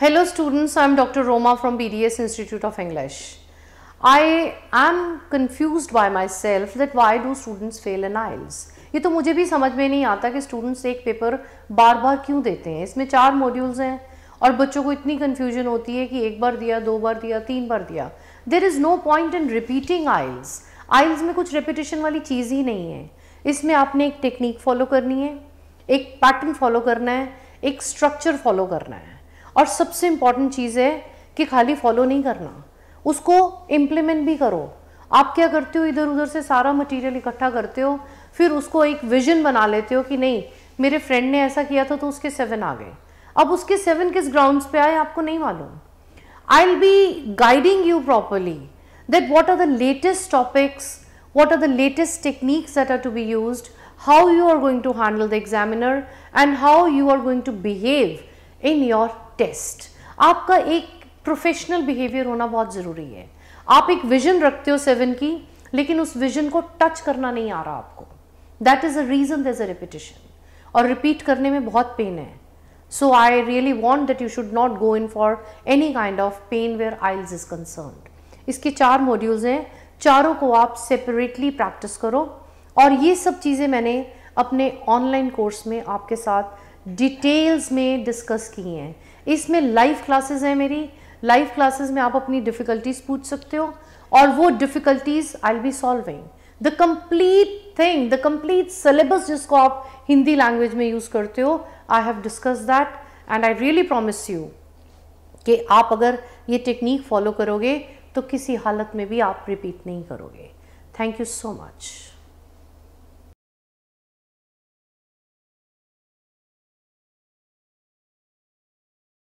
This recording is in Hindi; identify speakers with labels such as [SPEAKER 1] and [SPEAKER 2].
[SPEAKER 1] Hello students, I am Dr. Roma from BDS Institute of English. I am confused by myself that why do students fail in IELTS. ये तो मुझे भी समझ में नहीं आता कि स्टूडेंट्स एक पेपर बार बार क्यों देते हैं इसमें चार मॉड्यूल्स हैं और बच्चों को इतनी कन्फ्यूजन होती है कि एक बार दिया दो बार दिया तीन बार दिया there is no point in repeating IELTS IELTS में कुछ रिपीटेशन वाली चीज़ ही नहीं है इसमें आपने एक टेक्निक फॉलो करनी है एक पैटर्न फॉलो करना है एक स्ट्रक्चर फॉलो करना है और सबसे इम्पॉर्टेंट चीज़ है कि खाली फॉलो नहीं करना उसको इम्प्लीमेंट भी करो आप क्या करते हो इधर उधर से सारा मटेरियल इकट्ठा करते हो फिर उसको एक विजन बना लेते हो कि नहीं मेरे फ्रेंड ने ऐसा किया था तो उसके सेवन आ गए अब उसके सेवन किस ग्राउंड्स पे आए आपको नहीं मालूम I will be guiding you properly that what are the latest topics what are the latest techniques that are to be use how you are going to handle the examiner and how you are going to behave in your test आपका एक प्रोफेशनल बिहेवियर होना बहुत ज़रूरी है आप एक विजन रखते हो सेवन की लेकिन उस विजन को टच करना नहीं आ रहा आपको that is a reason there is a repetition और रिपीट करने में बहुत पेन है so I really want that you should not go in for any kind of pain where IELTS is concern इसके चार मॉड्यूल्स हैं चारों को आप सेपरेटली प्रैक्टिस करो और ये सब चीज़ें मैंने अपने ऑनलाइन कोर्स में आपके साथ डिटेल्स में डिस्कस की हैं इसमें लाइव क्लासेस हैं मेरी लाइव क्लासेस में आप अपनी डिफ़िकल्टीज पूछ सकते हो और वो difficulties I be solving the complete thing the complete syllabus जिसको आप हिंदी लैंग्वेज में यूज़ करते हो I have discuss that and I really promise you कि आप अगर ये टेक्निक फॉलो करोगे तो किसी हालत में भी आप रिपीट नहीं करोगे थैंक यू सो मच